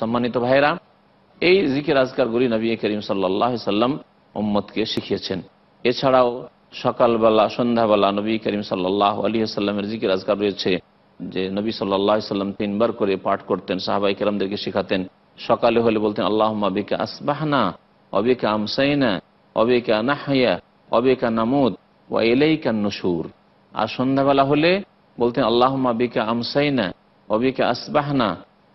সম্মানিত ভাইরা এই জিকির গুলি নবী করিম সাল্লাহ সাল্লাম উম্মতকে শিখিয়েছেন এছাড়াও সকালবেলা সন্ধ্যাবেলা নবী করিম সাল্লাহ আলী আসাল্লামের জিকির আজকার রয়েছে যে নবী সাল্লাহ সাল্লাম তিনবার করে পাঠ করতেন সাহাবাই কেরামদেরকে শিখাতেন সকালে হলে বলতেন আল্লাহ আবেকে আসবাহনা অবেকা আমসাইনা অবিকা নাহিয়া অবেকা নামুদ ওয়া এলাইকা নসুর আর সন্ধ্যাবেলা হলে বলতেন আল্লাহ আবেকা আমসাইনা অবেকা আসবাহনা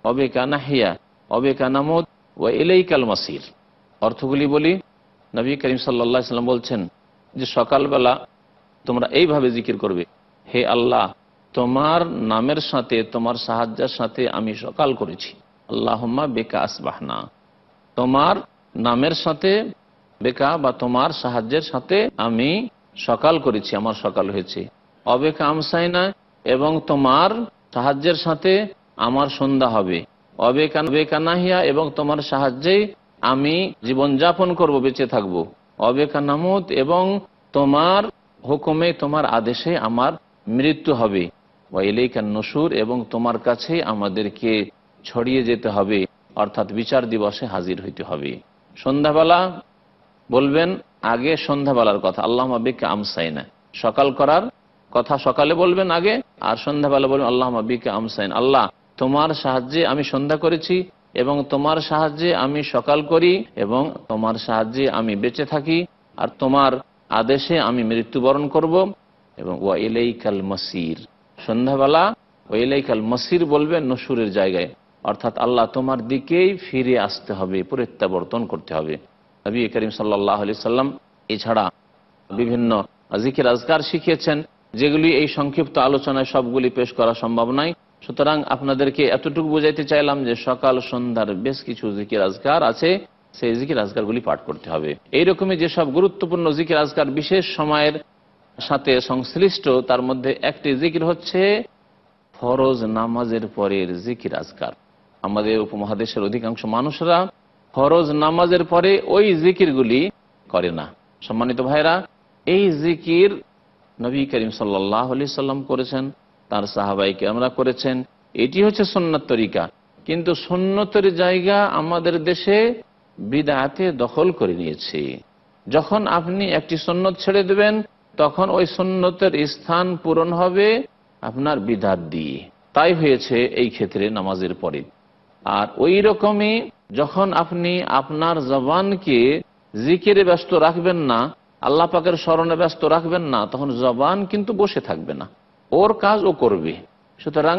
অবিকা নাহিয়া অবেকানামদ ও এলাইকাল মাসির অর্থগুলি বলি নবী করিম সাল্লা সাল্লাম বলছেন যে সকালবেলা তোমরা এইভাবে জিকির করবে হে আল্লাহ তোমার নামের সাথে তোমার সাহায্যের সাথে আমি সকাল করেছি আল্লাহম্মা বেকা আসবাহনা তোমার নামের সাথে বেকা বা তোমার সাহায্যের সাথে আমি সকাল করেছি আমার সকাল হয়েছে অবেকা না এবং তোমার সাহায্যের সাথে আমার সন্ধ্যা হবে অবেকানাহিয়া এবং তোমার সাহায্যেই আমি জীবনযাপন করব বেঁচে থাকবো অবেকানামুদ এবং তোমার হুকুমে তোমার আদেশে আমার মৃত্যু হবে ওয়াইলেকান নসুর এবং তোমার কাছে আমাদেরকে ছড়িয়ে যেতে হবে অর্থাৎ বিচার দিবসে হাজির হইতে হবে সন্ধ্যাবেলা বলবেন আগে সন্ধ্যাবেলার কথা আল্লাহ মাবিকে আমসাইনা সকাল করার কথা সকালে বলবেন আগে আর সন্ধ্যাবেলা বলবেন আল্লাহ মাবিকে আমসাইন আল্লাহ তোমার সাহায্যে আমি সন্ধ্যা করেছি এবং তোমার সাহায্যে আমি সকাল করি এবং তোমার সাহায্যে আমি বেঁচে থাকি আর তোমার আদেশে আমি মৃত্যুবরণ করব এবং ও ইলাইকাল মসির সন্ধ্যাবেলা ও ইলাইকাল মসির বলবে নসুরের জায়গায় অর্থাৎ আল্লাহ তোমার দিকেই ফিরে আসতে হবে প্রত্যাবর্তন করতে হবে আবি করিম সাল্লাহ আলি সাল্লাম এছাড়া বিভিন্ন জিকির আজকার শিখিয়েছেন যেগুলি এই সংক্ষিপ্ত আলোচনায় সবগুলি পেশ করা সম্ভব নয় সুতরাং আপনাদেরকে এতটুকু বোঝাইতে চাইলাম যে সকাল সন্ধ্যার বেশ কিছু জিকির আজকার আছে সেই জিকির গুলি পাঠ করতে হবে এইরকমই যেসব গুরুত্বপূর্ণ জিকির আজকার বিশেষ সময়ের সাথে সংশ্লিষ্ট তার মধ্যে একটি জিকির হচ্ছে ফরজ নামাজের পরের জিকির আজকার আমাদের উপমহাদেশের অধিকাংশ মানুষরা ফরজ নামাজের পরে ওই জিকিরগুলি করে না সম্মানিত ভাইরা এই জিকির নবী করিম সাল্লাহ আলি সাল্লাম করেছেন তার সাহাবাইকে আমরা করেছেন এটি হচ্ছে সন্ন্যত তরিকা কিন্তু সন্ন্যতের জায়গা আমাদের দেশে বিদাতে দখল করে নিয়েছে যখন আপনি একটি সন্ন্যত ছেড়ে দেবেন তখন ওই সন্ন্যতের স্থান পূরণ হবে আপনার বিধাত দিয়ে তাই হয়েছে এই ক্ষেত্রে নামাজের পরে আর ওই রকমই যখন আপনি আপনার জবানকে জিকিরে ব্যস্ত রাখবেন না আল্লাহ পাকের স্মরণে ব্যস্ত রাখবেন না তখন জবান কিন্তু বসে থাকবে না ওর কাজ ও করবে সুতরাং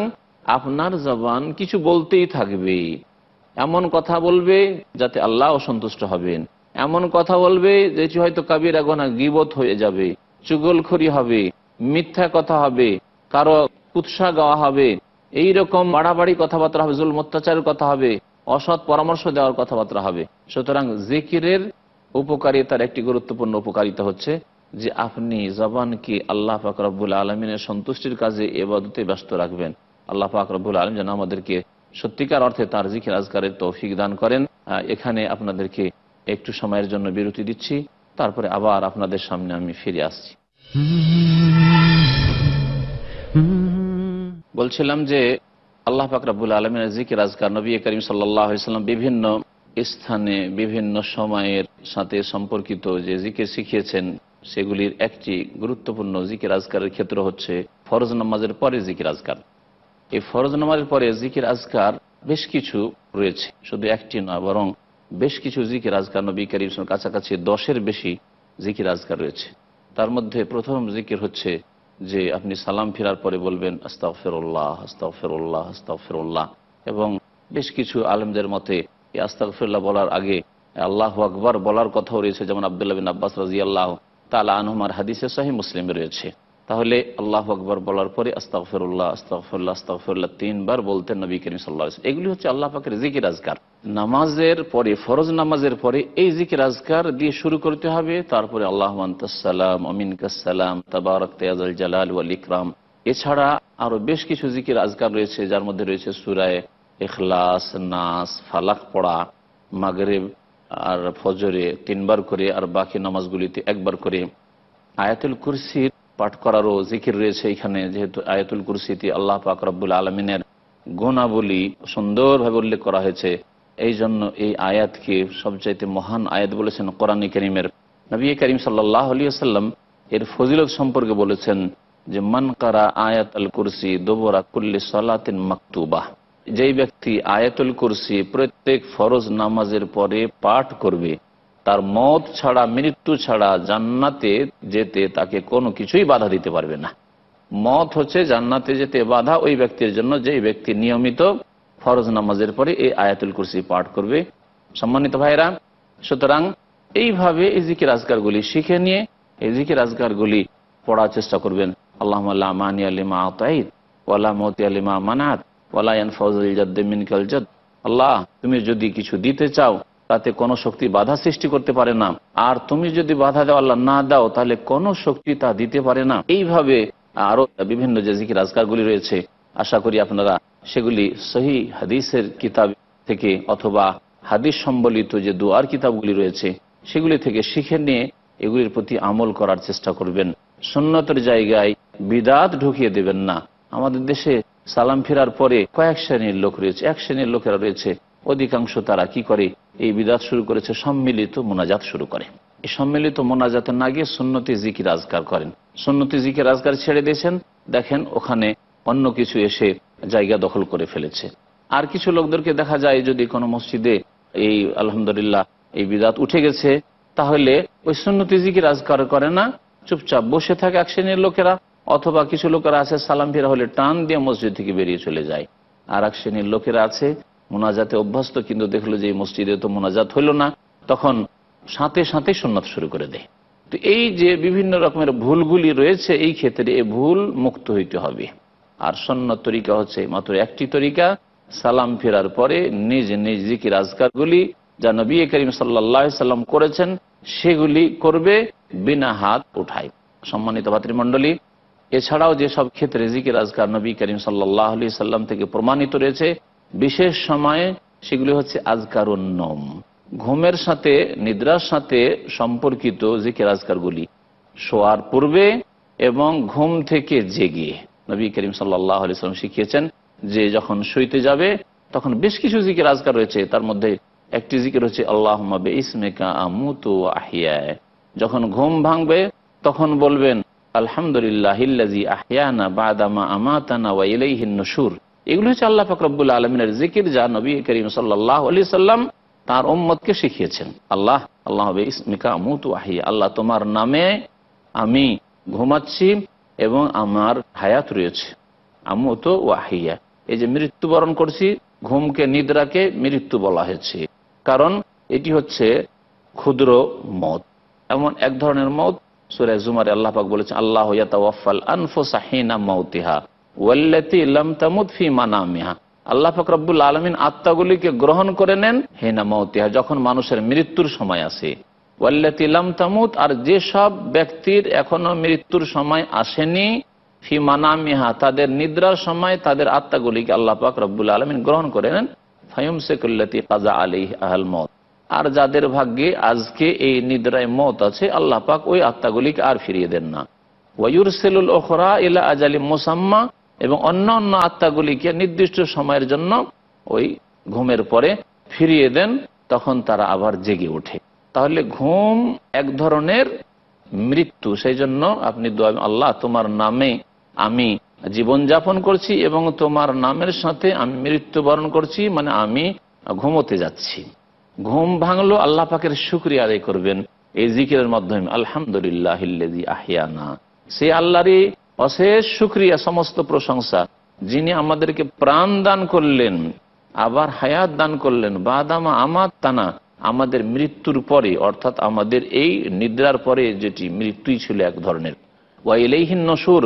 আপনার জবান কিছু বলতেই থাকবে এমন কথা বলবে যাতে আল্লাহ সন্তুষ্ট হবেন এমন কথা বলবে যে হয়তো কাবির গোনা গিবত হয়ে যাবে চুগলখড়ি হবে মিথ্যা কথা হবে কারো কুৎসা গাওয়া হবে এই রকম বাড়াবাড়ি কথাবার্তা হবে জুল অত্যাচারের কথা হবে অসৎ পরামর্শ দেওয়ার কথাবার্তা হবে সুতরাং জিকিরের উপকারিতার একটি গুরুত্বপূর্ণ উপকারিতা হচ্ছে যে আপনি জবানকে আল্লাহ ফাকরাবুল আলমিনের সন্তুষ্টির কাজে এবাদতে ব্যস্ত রাখবেন আল্লাহ ফাকরাবুল আলম যেন আমাদেরকে সত্যিকার অর্থে তার জিখির আজকারের তৌফিক দান করেন এখানে আপনাদেরকে একটু সময়ের জন্য বিরতি দিচ্ছি তারপরে আবার আপনাদের সামনে আমি ফিরে আসছি বলছিলাম যে আল্লাহ ফাকরাবুল আলমিনের জিকির আজকার নবী করিম সাল্লাহাম বিভিন্ন স্থানে বিভিন্ন সময়ের সাথে সম্পর্কিত যে জিকির শিখিয়েছেন সেগুলির একটি গুরুত্বপূর্ণ জিকির আজকারের ক্ষেত্র হচ্ছে ফরজ নামাজের পরে জিকির আজকার এই ফরজ নামাজের পরে জিকির আজকার বেশ কিছু রয়েছে শুধু একটি নয় বরং বেশ কিছু জিকির আজকার নবী করিম কাছাকাছি দশের বেশি জিকির আজকার রয়েছে তার মধ্যে প্রথম জিকির হচ্ছে যে আপনি সালাম ফেরার পরে বলবেন আস্তাও ফেরোল্লাহ আস্তাও ফেরোল্লাহ আস্তাও ফেরোল্লাহ এবং বেশ কিছু আলেমদের মতে এই আস্তাক ফেরল্লাহ বলার আগে আল্লাহ আকবর বলার কথাও রয়েছে যেমন আবদুল্লাহ বিন আব্বাস রাজিয়াল্লাহ তালা আনহুমার হাদিসে সহি মুসলিম রয়েছে তাহলে আল্লাহ আকবর বলার পরে আস্তাফরুল্লাহ আস্তাফরুল্লাহ আস্তাফরুল্লাহ তিনবার বলতেন নবী করিম সাল্লাহ এগুলি হচ্ছে আল্লাহ পাকের জিকির আজকার নামাজের পরে ফরজ নামাজের পরে এই জিকির আজকার দিয়ে শুরু করতে হবে তারপরে আল্লাহ সালাম অমিন কাসালাম তাবারক তেয়াজ জালাল ওয়াল ইকরাম এছাড়া আরো বেশ কিছু জিকির আজকার রয়েছে যার মধ্যে রয়েছে সুরায় এখলাস নাস ফালাক পড়া মাগরেব আর ফজরে তিনবার করে আর বাকি নামাজগুলিতে একবার করে আয়াতুল কুরসির পাঠ করারও জিকির রয়েছে এখানে যেহেতু আয়াতুল কুরসিতে আল্লাহ পাক রব্বুল আলমিনের গুণাবলী সুন্দরভাবে উল্লেখ করা হয়েছে এই জন্য এই আয়াতকে সবচাইতে মহান আয়াত বলেছেন কোরআন করিমের নবী করিম সাল্লাহ আলিয়াল্লাম এর ফজিলত সম্পর্কে বলেছেন যে মান কারা আয়াত আল কুরসি দোবরা কুল্লি সলাতিন মাকতুবাহ যেই ব্যক্তি আয়াতুল কুরসি প্রত্যেক ফরজ নামাজের পরে পাঠ করবে তার মত ছাড়া মৃত্যু ছাড়া জান্নাতে যেতে তাকে কোনো কিছুই বাধা দিতে পারবে না মত হচ্ছে জান্নাতে যেতে বাধা ওই ব্যক্তির জন্য যেই ব্যক্তি নিয়মিত ফরজ নামাজের পরে এই আয়াতুল কুরসি পাঠ করবে সম্মানিত ভাইরা সুতরাং এইভাবে এই জিকির আজগারগুলি শিখে নিয়ে এই জিকির আজগারগুলি পড়ার চেষ্টা করবেন আল্লাহ মানি আলিমা আতাইদ ওয়াল্লাহ মতি আলিমা মানাত আল্লাহ তুমি যদি কিছু দিতে চাও তাতে কোনো শক্তি বাধা সৃষ্টি করতে পারে না আর তুমি যদি বাধা দাও আল্লাহ না দাও তাহলে কোনো শক্তি তা দিতে পারে না এইভাবে আরো বিভিন্ন যে জিকির আজকারগুলি রয়েছে আশা করি আপনারা সেগুলি সহি হাদিসের কিতাব থেকে অথবা হাদিস সম্বলিত যে দুয়ার কিতাবগুলি রয়েছে সেগুলি থেকে শিখে নিয়ে এগুলির প্রতি আমল করার চেষ্টা করবেন সন্ন্যতের জায়গায় বিদাত ঢুকিয়ে দেবেন না আমাদের দেশে সালাম ফেরার পরে কয়েক শ্রেণীর লোক রয়েছে এক শ্রেণীর লোকেরা রয়েছে অধিকাংশ তারা কি করে এই বিদাত শুরু করেছে সম্মিলিত মোনাজাত শুরু করে এই সম্মিলিত মোনাজাতে না গিয়ে সুন্নতি জিকির আজগার করেন সুন্নতি জিকির আজগার ছেড়ে দিয়েছেন দেখেন ওখানে অন্য কিছু এসে জায়গা দখল করে ফেলেছে আর কিছু লোকদেরকে দেখা যায় যদি কোনো মসজিদে এই আলহামদুলিল্লাহ এই বিদাত উঠে গেছে তাহলে ওই সুন্নতি জিকির আজগার করে না চুপচাপ বসে থাকে এক শ্রেণীর লোকেরা অথবা কিছু লোকেরা আছে সালাম ফিরা হলে টান দিয়ে মসজিদ থেকে বেরিয়ে চলে যায় আর এক শ্রেণীর লোকেরা আছে মোনাজাতে অভ্যস্ত কিন্তু দেখলো যে এই মসজিদে তো মোনাজাত হইল না তখন সাথে সাথে সন্ন্যত শুরু করে দেয় তো এই যে বিভিন্ন রকমের ভুলগুলি রয়েছে এই ক্ষেত্রে এই ভুল মুক্ত হইতে হবে আর সন্ন্যত তরিকা হচ্ছে মাত্র একটি তরিকা সালাম ফেরার পরে নিজ নিজ জিকির আজকারগুলি যা নবী করিম সাল্লা সাল্লাম করেছেন সেগুলি করবে বিনা হাত উঠায় সম্মানিত ভাতৃমণ্ডলী এছাড়াও যেসব ক্ষেত্রে জিকির আজকার নবী করিম সাল্লাহ আলি সাল্লাম থেকে প্রমাণিত রয়েছে বিশেষ সময়ে সেগুলি হচ্ছে আজকার নম ঘুমের সাথে নিদ্রার সাথে সম্পর্কিত জিকির আজকারগুলি শোয়ার পূর্বে এবং ঘুম থেকে জেগে নবী করিম সাল্লাহ আলি সাল্লাম শিখিয়েছেন যে যখন শুইতে যাবে তখন বেশ কিছু জিকির আজকার রয়েছে তার মধ্যে একটি জিকির হচ্ছে আল্লাহ ইসমেকা আমু তো আহিয়ায় যখন ঘুম ভাঙবে তখন বলবেন এগুলো হচ্ছে আল্লাহ ফকরবুল আলমিনের জিকির যা নবী করিম সাল্লাহ আলি সাল্লাম তার ওম্মতকে শিখিয়েছেন আল্লাহ আল্লাহ ইসমিকা আহি আল্লাহ তোমার নামে আমি ঘুমাচ্ছি এবং আমার হায়াত রয়েছে আমুত ওয়াহিয়া এই যে মৃত্যুবরণ করছি ঘুমকে নিদ্রাকে মৃত্যু বলা হয়েছে কারণ এটি হচ্ছে ক্ষুদ্র মত এমন এক ধরনের মত সুরে জুমারে বলেছেন আল্লাহ ইয়াতাওয়াফাল আনফুসাহিনা মাউতিহা ওয়াল্লাতি লাম তামুত ফি মানামিহা আল্লাহ পাক রব্বুল আত্মাগুলিকে গ্রহণ করে নেন মাউতিহা যখন মানুষের মৃত্যুর সময় আসে ওয়াল্লাতি লাম তামুত আর যে সব ব্যক্তির এখনো মৃত্যুর সময় আসেনি ফি মানামিহা তাদের নিদ্রার সময় তাদের আত্মাগুলিকে আল্লাহ পাক রব্বুল আলমিন গ্রহণ করে নেন ফায়ুম সেকুল্লাতি কাজা আলী আহল মত আর যাদের ভাগ্যে আজকে এই নিদ্রায় মত আছে আল্লাহ পাক ওই আত্মাগুলিকে আর ফিরিয়ে দেন না ওয়ুর সেলুল ওখরা ইলা আজালি মোসাম্মা এবং অন্য অন্য আত্মাগুলিকে নির্দিষ্ট সময়ের জন্য ওই ঘুমের পরে ফিরিয়ে দেন তখন তারা আবার জেগে ওঠে তাহলে ঘুম এক ধরনের মৃত্যু সেই জন্য আপনি আল্লাহ তোমার নামে আমি জীবনযাপন করছি এবং তোমার নামের সাথে আমি মৃত্যুবরণ করছি মানে আমি ঘুমোতে যাচ্ছি ঘুম ভাঙলো আল্লাহ পাকের শুক্রিয়া আদায় করবেন এই জিকিরের মাধ্যমে আলহামদুলিল্লাহ আহিয়ানা সে আল্লাহরই অশেষ শুক্রিয়া সমস্ত প্রশংসা যিনি আমাদেরকে প্রাণ দান করলেন আবার হায়াত দান করলেন বাদামা আমার তানা আমাদের মৃত্যুর পরে অর্থাৎ আমাদের এই নিদ্রার পরে যেটি মৃত্যুই ছিল এক ধরনের ওয়াইলেহীন নসুর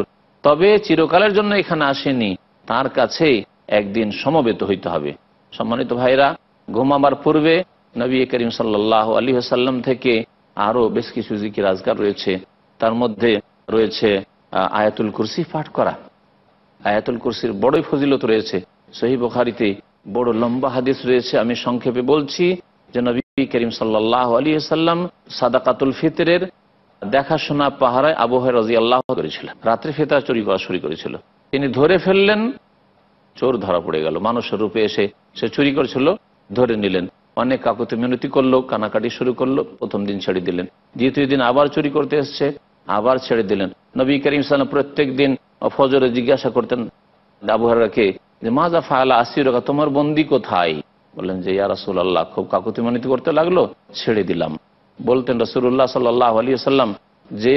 তবে চিরকালের জন্য এখানে আসেনি তার কাছে একদিন সমবেত হইতে হবে সম্মানিত ভাইরা ঘুমাবার পূর্বে নবী করিম সাল্লাহ আলী হাসাল্লাম থেকে আরও বেশ কিছু জিকির আজগার রয়েছে তার মধ্যে রয়েছে আয়াতুল কুরসি পাঠ করা আয়াতুল কুরসির বড়ই ফজিলত রয়েছে সহি বখারিতে বড় লম্বা হাদিস রয়েছে আমি সংক্ষেপে বলছি যে নবী করিম সাল্লাহ আলী সাল্লাম সাদাকাতুল ফিতরের দেখাশোনা পাহারায় আবহাওয়া রাজি আল্লাহ করেছিল রাত্রে ফেতা চুরি করা শুরু করেছিল তিনি ধরে ফেললেন চোর ধরা পড়ে গেল মানুষের রূপে এসে সে চুরি করেছিল ধরে নিলেন অনেক কাকুতি মিনতি করলো কানাকাটি শুরু করলো প্রথম দিন ছেড়ে দিলেন দ্বিতীয় দিন আবার চুরি করতে এসছে আবার ছেড়ে দিলেন নবী করিম সাল্লাম প্রত্যেক দিন ফজরে জিজ্ঞাসা করতেন আবহাওয়াকে যে মাজা ফালা আসি রকা তোমার বন্দি কোথায় বললেন যে ইয়া রাসুল আল্লাহ খুব কাকুতি মিনতি করতে লাগলো ছেড়ে দিলাম বলতেন রসুল্লাহ সাল্লাহ আলী সাল্লাম যে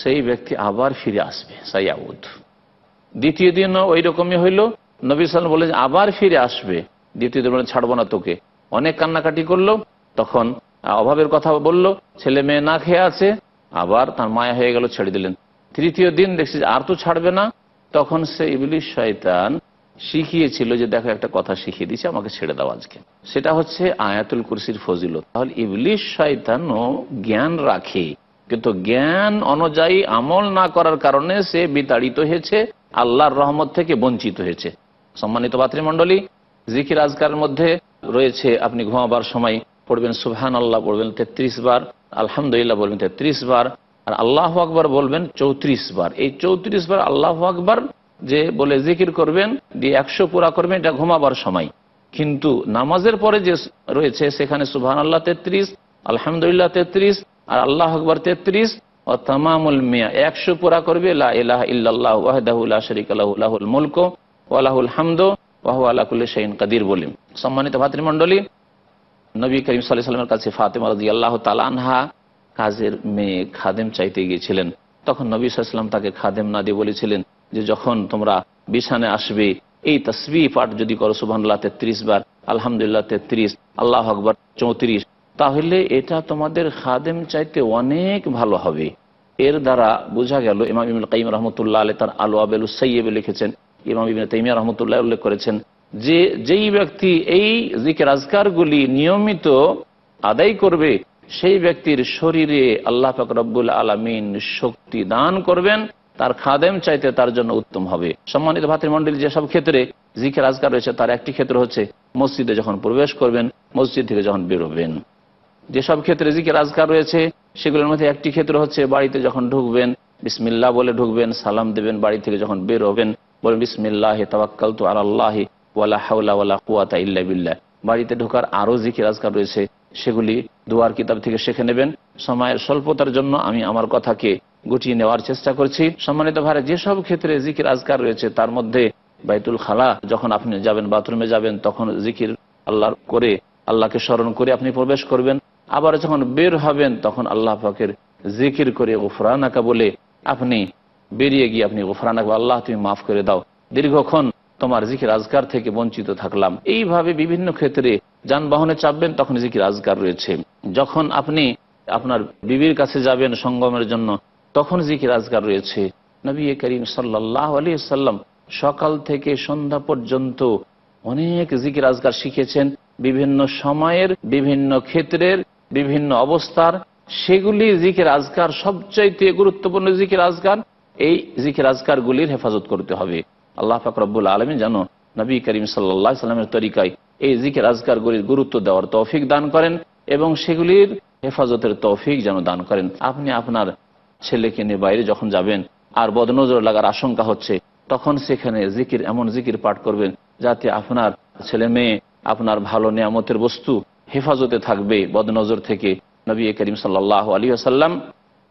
সেই ব্যক্তি আবার ফিরে আসবে সাইয়াউদ দ্বিতীয় দিন ওই রকমই হইল নবী সাল্লাম বলেন আবার ফিরে আসবে দ্বিতীয় দিন ছাড়বো না তোকে অনেক কান্নাকাটি করলো তখন অভাবের কথা বলল ছেলে মেয়ে না খেয়ে আছে আবার তার মায়া হয়ে গেল ছেড়ে দিলেন তৃতীয় দিন দেখছি আর তো ছাড়বে না তখন সে ইবলিশ শয়তান শিখিয়েছিল যে দেখো একটা কথা শিখিয়ে দিয়েছে আমাকে ছেড়ে দাও আজকে সেটা হচ্ছে আয়াতুল কুরসির ফজিল তাহলে ইবলিশ শয়তানও জ্ঞান রাখে কিন্তু জ্ঞান অনুযায়ী আমল না করার কারণে সে বিতাড়িত হয়েছে আল্লাহর রহমত থেকে বঞ্চিত হয়েছে সম্মানিত ভাতৃমণ্ডলী জিকির আজকার মধ্যে রয়েছে আপনি ঘুমাবার সময় পড়বেন সুহান আল্লাহ বলবেন তেত্রিশ বার আলহামদুলিল্লাহ বলবেন তেত্রিশ বার আর আল্লাহ আকবর বলবেন চৌত্রিশ বার এই চৌত্রিশ বার আল্লাহ আকবর যে বলে জিকির করবেন দিয়ে একশো পুরা করবেন এটা ঘুমাবার সময় কিন্তু নামাজের পরে যে রয়েছে সেখানে সুহান আল্লাহ তেত্রিশ আলহামদুলিল্লাহ তেত্রিশ আর আল্লাহ আকবর তেত্রিশ ও তামামুল মিয়া একশো পুরা করবে লাহ ইহ শরিক আল্লাহুল মুলক ওয়ালাহুল হামদ ওয়াহু আলাকুল্লি শাহিন কাদির বলিম সম্মানিত ভাতৃমণ্ডলী নবী করিম সাল্লাহ সাল্লামের কাছে ফাতেমা রাজি আল্লাহ তালানহা কাজের মেয়ে খাদেম চাইতে গিয়েছিলেন তখন নবী সাল্লাম তাকে খাদেম না দিয়ে বলেছিলেন যে যখন তোমরা বিছানে আসবে এই তসবি পাঠ যদি করো সুবাহ তেত্রিশ বার আলহামদুলিল্লাহ তেত্রিশ আল্লাহ আকবর চৌত্রিশ তাহলে এটা তোমাদের খাদেম চাইতে অনেক ভালো হবে এর দ্বারা বোঝা গেল ইমাম ইমুল কাইম রহমতুল্লাহ আলে তার আলু আবেলু সৈয়বে লিখেছেন ইমাম ইবিন তাইমিয়া রহমতুল্লাহ উল্লেখ করেছেন যে যেই ব্যক্তি এই জিকের আজকারগুলি নিয়মিত আদায় করবে সেই ব্যক্তির শরীরে আল্লাহ ফাকরাবুল আলমিন শক্তি দান করবেন তার খাদেম চাইতে তার জন্য উত্তম হবে সম্মানিত ভাতৃমণ্ডলী যেসব ক্ষেত্রে জিকের আজকার রয়েছে তার একটি ক্ষেত্র হচ্ছে মসজিদে যখন প্রবেশ করবেন মসজিদ থেকে যখন বেরোবেন যেসব ক্ষেত্রে জিকের আজকার রয়েছে সেগুলোর মধ্যে একটি ক্ষেত্র হচ্ছে বাড়িতে যখন ঢুকবেন বিসমিল্লা বলে ঢুকবেন সালাম দেবেন বাড়ি থেকে যখন বের হবেন বল বিসমিল্লাহ তাওয়াক্কাল তু আল্লাহি ওয়ালা ওয়ালা কুয়াতা ইল্লা বিল্লাহ বাড়িতে ঢোকার আরও যে আজকার রয়েছে সেগুলি দুয়ার কিতাব থেকে শিখে নেবেন সময়ের স্বল্পতার জন্য আমি আমার কথাকে গুটিয়ে নেওয়ার চেষ্টা করছি সম্মানিত ভারে যেসব ক্ষেত্রে জিকির আজকার রয়েছে তার মধ্যে বাইতুল খালা যখন আপনি যাবেন বাথরুমে যাবেন তখন জিকির আল্লাহ করে আল্লাহকে স্মরণ করে আপনি প্রবেশ করবেন আবার যখন বের হবেন তখন আল্লাহ পাকের জিকির করে ওফরানাকা বলে আপনি বেরিয়ে গিয়ে আপনি গোফরান আল্লাহ তুমি মাফ করে দাও দীর্ঘক্ষণ তোমার জিকির আজকার থেকে বঞ্চিত থাকলাম এইভাবে বিভিন্ন ক্ষেত্রে যানবাহনে চাপবেন তখন জিকির আজকার রয়েছে যখন আপনি আপনার বিবির কাছে যাবেন সঙ্গমের জন্য তখন জিকির আজকার রয়েছে নবী করিম সাল্লাহ আলী সাল্লাম সকাল থেকে সন্ধ্যা পর্যন্ত অনেক জিকির আজকার শিখেছেন বিভিন্ন সময়ের বিভিন্ন ক্ষেত্রের বিভিন্ন অবস্থার সেগুলি জিকির আজকার সবচাইতে গুরুত্বপূর্ণ জিকির আজকার এই জিকির গুলির হেফাজত করতে হবে আল্লাহ ফাকরবুল আলমী যেন নবী করিম সাল্লা সাল্লামের তরিকায় এই জিকির গুলির গুরুত্ব দেওয়ার তৌফিক দান করেন এবং সেগুলির হেফাজতের তৌফিক যেন দান করেন আপনি আপনার ছেলেকে নিয়ে বাইরে যখন যাবেন আর বদনজর লাগার আশঙ্কা হচ্ছে তখন সেখানে জিকির এমন জিকির পাঠ করবেন যাতে আপনার ছেলে মেয়ে আপনার ভালো নিয়ামতের বস্তু হেফাজতে থাকবে বদনজর থেকে নবী করিম সাল্লাহ আলী আসাল্লাম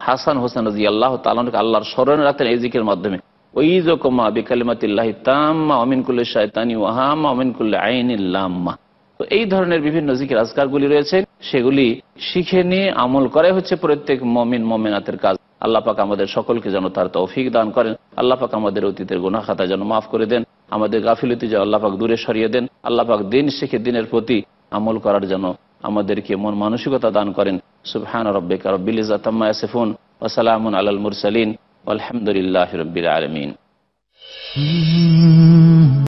হাসান হোসেন রাজি আল্লাহ তালকে আল্লাহর স্মরণে রাখতেন এই জিকের মাধ্যমে ওই জকমা বিকালিমাতিল্লাহ তাম্মা অমিনকুল্লি শায়তানি ওয়াহাম্মা অমিনকুল্লি আইনিল্লাম্মা তো এই ধরনের বিভিন্ন জিকির আজকারগুলি রয়েছে সেগুলি শিখে নিয়ে আমল করাই হচ্ছে প্রত্যেক মমিন মমিনাতের কাজ আল্লাহ পাক আমাদের সকলকে যেন তার তৌফিক দান করেন আল্লাহ পাক আমাদের অতীতের গুনা খাতা যেন মাফ করে দেন আমাদের গাফিলতি যেন আল্লাহ পাক দূরে সরিয়ে দেন আল্লাহ পাক দিন শিখে দিনের প্রতি আমল করার জন্য আমাদেরকে মন মানসিকতা দান করেন সুবহান রব্বিকা রব্বিল ইজাতাম্মা ইয়াসিফুন ওয়া সালামুন আলাল মুরসালিন আলহামদুলিল্লাহি রব্বিল আলামিন